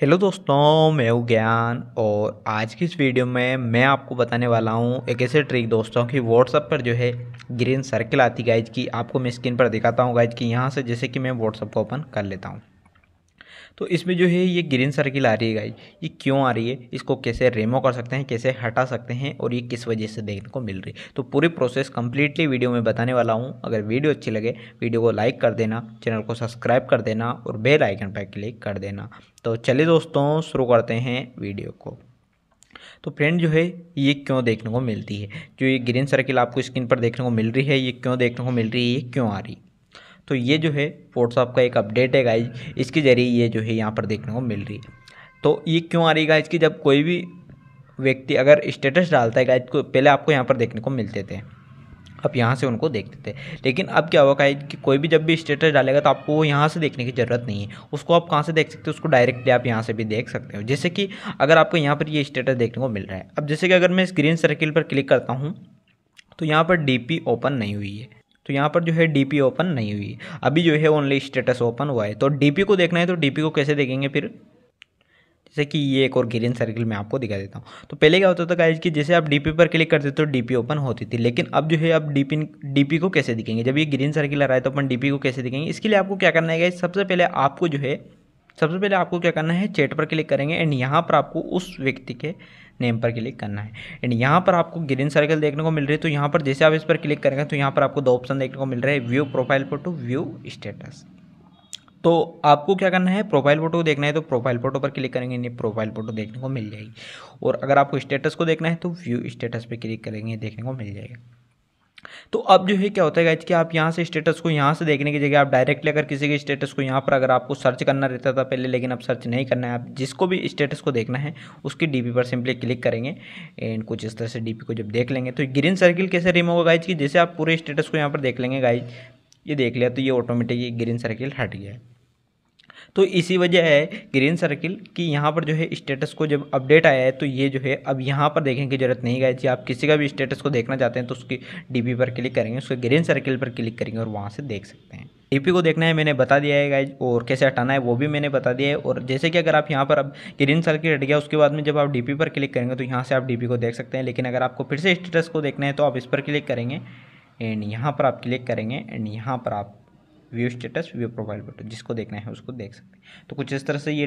hello दोस्तों मैं हूँ ज्ञान और आज की इस वीडियो में मैं आपको बताने वाला हूँ एक ऐसे ट्रिक दोस्तों कि व्हाट्सअप पर जो है ग्रीन सर्किल आती गाइज की आपको मैं स्क्रीन पर दिखाता हूँ गाइज की यहाँ से जैसे कि मैं व्हाट्सअप को ओपन कर लेता हूँ तो इसमें जो है ये ग्रीन सर्किल आ रही है गाइज ये क्यों आ रही है इसको कैसे रेमो कर सकते हैं कैसे हटा सकते हैं और ये किस वजह से देखने को मिल रही है तो पूरी प्रोसेस कंप्लीटली वीडियो में बताने वाला हूँ अगर वीडियो अच्छी लगे वीडियो को लाइक कर देना चैनल को सब्सक्राइब कर देना और बेल आइकन पर क्लिक कर देना तो चलिए दोस्तों शुरू करते हैं वीडियो को तो फ्रेंड जो है ये क्यों देखने को मिलती है जो ये ग्रीन सर्किल आपको स्क्रीन पर देखने को मिल रही है ये क्यों देखने को मिल रही है ये क्यों आ रही तो ये जो है व्हाट्सअप का एक अपडेट है गाइज इसके ज़रिए ये जो है यहाँ पर देखने को मिल रही है तो ये क्यों आ रही गाइज की जब कोई भी व्यक्ति अगर स्टेटस डालता है गाइज को पहले आपको यहाँ पर देखने को मिलते थे आप यहाँ से उनको देख देते लेकिन अब क्या हुआ गाइज कि कोई भी जब भी स्टेटस डालेगा तो आपको वो यहाँ से देखने की ज़रूरत नहीं है उसको आप कहाँ से देख सकते हो उसको डायरेक्टली आप यहाँ से भी देख सकते हो जैसे कि अगर आपको यहाँ पर ये स्टेटस देखने को मिल रहा है अब जैसे कि अगर मैं स्क्रीन सर्किल पर क्लिक करता हूँ तो यहाँ पर डी ओपन नहीं हुई है तो यहाँ पर जो है डीपी ओपन नहीं हुई अभी जो है ओनली स्टेटस ओपन हुआ है तो डीपी को देखना है तो डीपी को कैसे देखेंगे फिर जैसे कि ये एक और ग्रीन सर्किल मैं आपको दिखा देता हूँ तो पहले क्या होता था गाइज कि जैसे आप डीपी पर क्लिक करते तो डीपी ओपन होती थी लेकिन अब जो है आप डीपी डीपी को कैसे दिखेंगे जब ये ग्रीन सर्किल आ रहा है तो अपन डीपी को कैसे दिखेंगे इसके लिए आपको क्या करना है गाइज सबसे पहले आपको जो है सबसे पहले आपको क्या करना है चैट पर क्लिक करेंगे एंड यहाँ पर आपको उस व्यक्ति के नेम पर क्लिक करना है एंड यहाँ पर आपको ग्रीन सर्कल देखने को मिल रही है तो यहाँ पर जैसे आप इस पर क्लिक करेंगे तो यहाँ पर आपको दो ऑप्शन देखने को मिल रहा है view profile photo view status तो आपको क्या करना है प्रोफाइल फोटो देखना है तो प्रोफाइल फोटो पर क्लिक करेंगे नहीं प्रोफाइल फोटो देखने को मिल जाएगी और अगर आपको स्टेटस को देखना है तो व्यू स्टेटस पर क्लिक करेंगे देखने को मिल जाएगा तो अब जो है क्या होता है गाइज कि आप यहाँ से स्टेटस को यहाँ से देखने की जगह आप डायरेक्टली अगर किसी के स्टेटस को यहाँ पर अगर आपको सर्च करना रहता था पहले लेकिन अब सर्च नहीं करना है आप जिसको भी स्टेटस को देखना है उसकी डी पर सिंपली क्लिक करेंगे एंड कुछ इस तरह से डी को जब देख लेंगे तो ग्रीन सर्किल कैसे रिमूव होगा गाइज कि जैसे आप पूरे स्टेटस को यहाँ पर देख लेंगे गाइज ये देख लिया तो ये ऑटोमेटिक ग्रीन सर्किल हट गया है तो इसी वजह है ग्रीन सर्किल कि यहाँ पर जो है स्टेटस को जब अपडेट आया है तो ये जो है अब यहाँ पर देखने की जरूरत नहीं गई थी आप किसी का भी स्टेटस को देखना चाहते हैं तो उसकी डी पर क्लिक करेंगे उसके ग्रीन सर्किल पर क्लिक करेंगे और वहाँ से देख सकते हैं डीपी को देखना है मैंने बता दिया है गाइज और कैसे हटाना है वो भी मैंने बता दिया है और जैसे कि अगर आप यहाँ पर अब ग्रीन सर्किल हट गया उसके बाद में जब आप डीपी पर क्लिक करेंगे तो यहाँ से आप डीपी को देख सकते हैं लेकिन अगर आपको फिर से स्टेटस को देखना है तो आप इस पर क्लिक करेंगे एंड यहाँ पर आप क्लिक करेंगे एंड यहाँ पर आप view status view profile photo जिसको देखना है उसको देख सकते हैं तो कुछ इस तरह से ये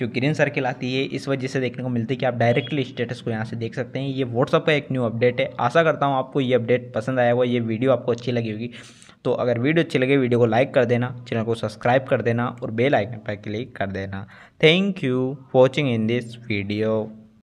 जो ग्रीन सर्किल आती है इस वजह से देखने को मिलती है कि आप डायरेक्टली स्टेटस को यहाँ से देख सकते हैं ये व्हाट्सअप का एक न्यू अपडेट है आशा करता हूँ आपको ये अपडेट पसंद आया हुआ ये वीडियो आपको अच्छी लगी होगी तो अगर वीडियो अच्छी लगे वीडियो को लाइक कर देना चैनल को सब्सक्राइब कर देना और बेल आइकन पर क्लिक कर देना thank you watching in this video